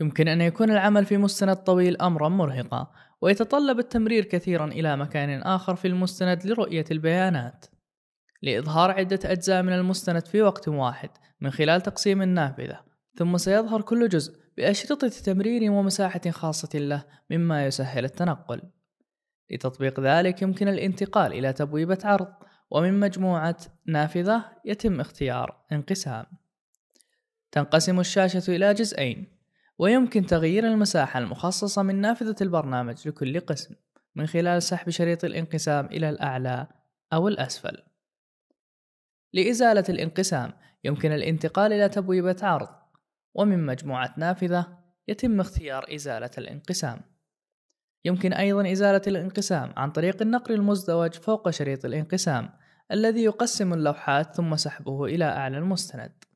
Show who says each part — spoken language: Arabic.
Speaker 1: يمكن أن يكون العمل في مستند طويل أمرا مرهقا ويتطلب التمرير كثيرا إلى مكان آخر في المستند لرؤية البيانات لإظهار عدة أجزاء من المستند في وقت واحد من خلال تقسيم النافذة ثم سيظهر كل جزء بأشرطة تمرير ومساحة خاصة له مما يسهل التنقل لتطبيق ذلك يمكن الانتقال إلى تبويبة عرض ومن مجموعة نافذة يتم اختيار انقسام تنقسم الشاشة إلى جزئين ويمكن تغيير المساحة المخصصة من نافذة البرنامج لكل قسم من خلال سحب شريط الانقسام إلى الأعلى أو الأسفل لإزالة الانقسام يمكن الانتقال إلى تبويبة عرض ومن مجموعة نافذة يتم اختيار إزالة الانقسام يمكن أيضا إزالة الانقسام عن طريق النقر المزدوج فوق شريط الانقسام الذي يقسم اللوحات ثم سحبه إلى أعلى المستند